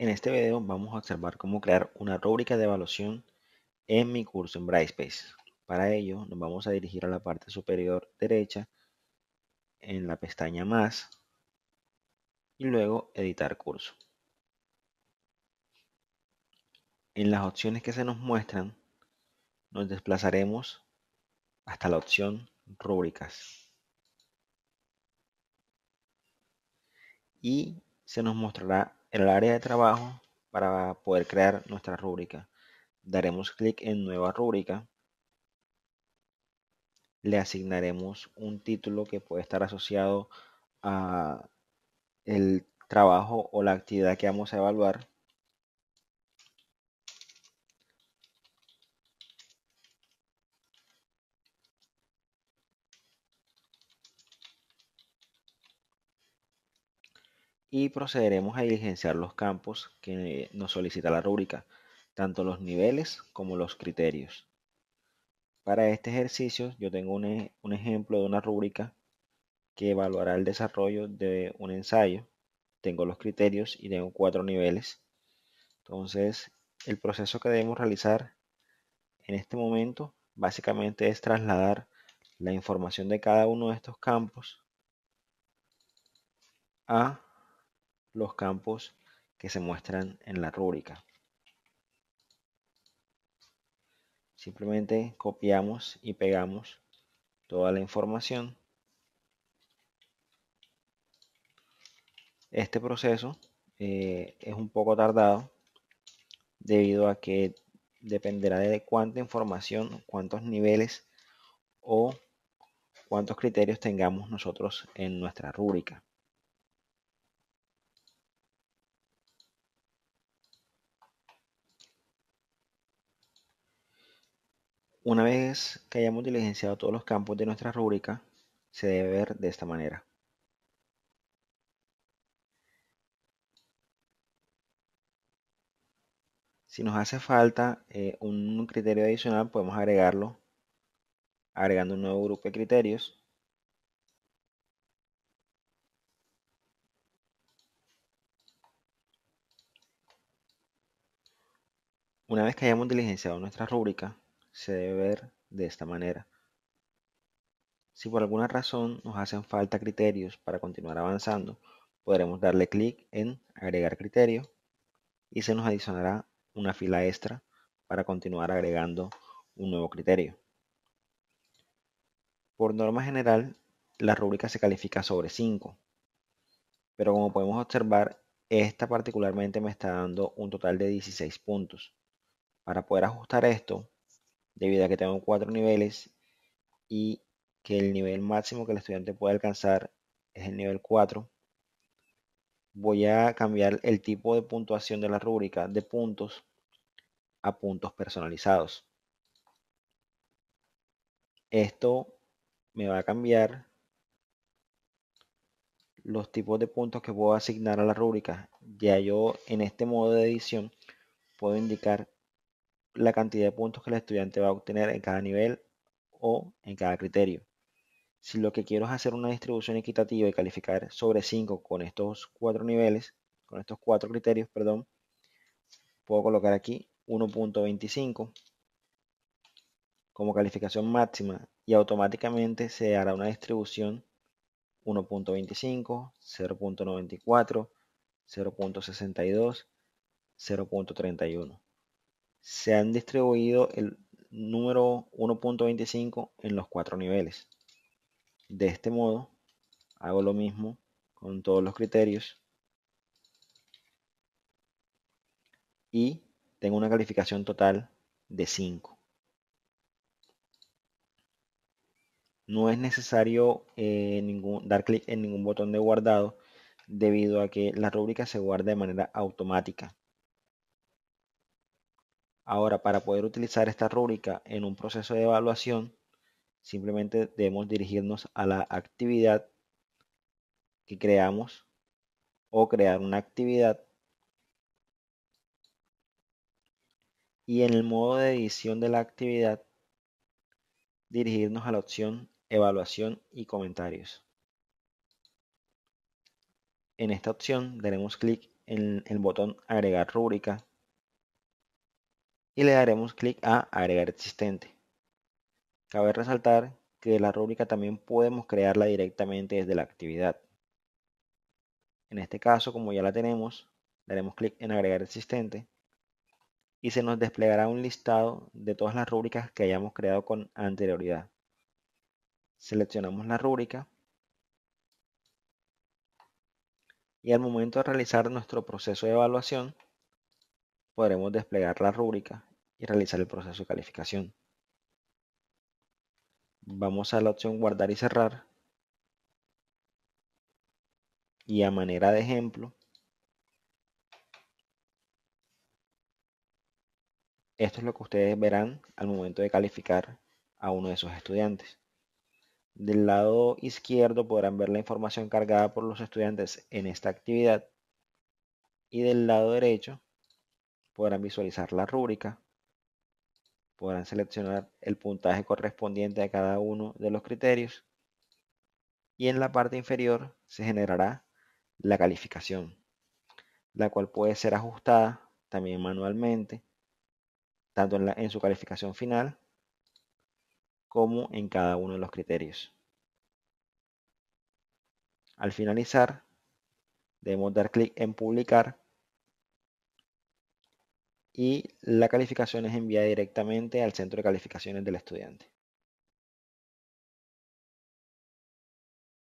En este video vamos a observar cómo crear una rúbrica de evaluación en mi curso en Brightspace. Para ello nos vamos a dirigir a la parte superior derecha en la pestaña más y luego editar curso. En las opciones que se nos muestran nos desplazaremos hasta la opción rúbricas. Y se nos mostrará en el área de trabajo, para poder crear nuestra rúbrica, daremos clic en Nueva rúbrica. Le asignaremos un título que puede estar asociado a el trabajo o la actividad que vamos a evaluar. y procederemos a diligenciar los campos que nos solicita la rúbrica, tanto los niveles como los criterios. Para este ejercicio yo tengo e-, un, ejemplo de una rúbrica que evaluará el desarrollo de un ensayo. Tengo los criterios y tengo cuatro niveles. Entonces, el proceso que debemos realizar en este momento básicamente es trasladar la información de cada uno de estos campos a los campos que se muestran en la rúbrica. Simplemente copiamos y pegamos toda la información. Este proceso eh, es un poco tardado debido a que dependerá de cuánta información, cuántos niveles o cuántos criterios tengamos nosotros en nuestra rúbrica. Una vez que hayamos diligenciado todos los campos de nuestra rúbrica, se debe ver de esta manera. Si nos hace falta eh, un criterio adicional, podemos agregarlo agregando un nuevo grupo de criterios. Una vez que hayamos diligenciado nuestra rúbrica, se debe ver de esta manera. Si por alguna razón nos hacen falta criterios para continuar avanzando, podremos darle clic en agregar criterio y se nos adicionará una fila extra para continuar agregando un nuevo criterio. Por norma general, la rúbrica se califica sobre 5, pero como podemos observar, esta particularmente me está dando un total de 16 puntos. Para poder ajustar esto, debido a que tengo cuatro niveles y que el nivel máximo que el estudiante puede alcanzar es el nivel 4. Voy a cambiar el tipo de puntuación de la rúbrica de puntos a puntos personalizados. Esto me va a cambiar los tipos de puntos que puedo asignar a la rúbrica. Ya yo en este modo de edición puedo indicar la cantidad de puntos que el estudiante va a obtener en cada nivel o en cada criterio. Si lo que quiero es hacer una distribución equitativa y calificar sobre 5 con estos cuatro niveles, con estos cuatro criterios, perdón, puedo colocar aquí 1.25 como calificación máxima y automáticamente se hará una distribución 1.25, 0.94, 0.62, 0.31 se han distribuido el número 1.25 en los cuatro niveles. De este modo, hago lo mismo con todos los criterios y tengo una calificación total de 5. No es necesario eh, dar clic en ningún botón de guardado debido a que la rúbrica se guarda de manera automática. Ahora, para poder utilizar esta rúbrica en un proceso de evaluación, simplemente debemos dirigirnos a la actividad que creamos o crear una actividad. Y en el modo de edición de la actividad, dirigirnos a la opción Evaluación y comentarios. En esta opción daremos clic en el botón Agregar rúbrica y le daremos clic a agregar existente. Cabe resaltar que la rúbrica también podemos crearla directamente desde la actividad. En este caso, como ya la tenemos, daremos clic en agregar existente y se nos desplegará un listado de todas las rúbricas que hayamos creado con anterioridad. Seleccionamos la rúbrica y al momento de realizar nuestro proceso de evaluación podremos desplegar la rúbrica y realizar el proceso de calificación. Vamos a la opción guardar y cerrar. Y a manera de ejemplo, esto es lo que ustedes verán al momento de calificar a uno de sus estudiantes. Del lado izquierdo podrán ver la información cargada por los estudiantes en esta actividad y del lado derecho podrán visualizar la rúbrica podrán seleccionar el puntaje correspondiente a cada uno de los criterios y en la parte inferior se generará la calificación, la cual puede ser ajustada también manualmente, tanto en, en su calificación final como en cada uno de los criterios. Al finalizar, debemos dar clic en publicar y la calificación es enviada directamente al centro de calificaciones del estudiante.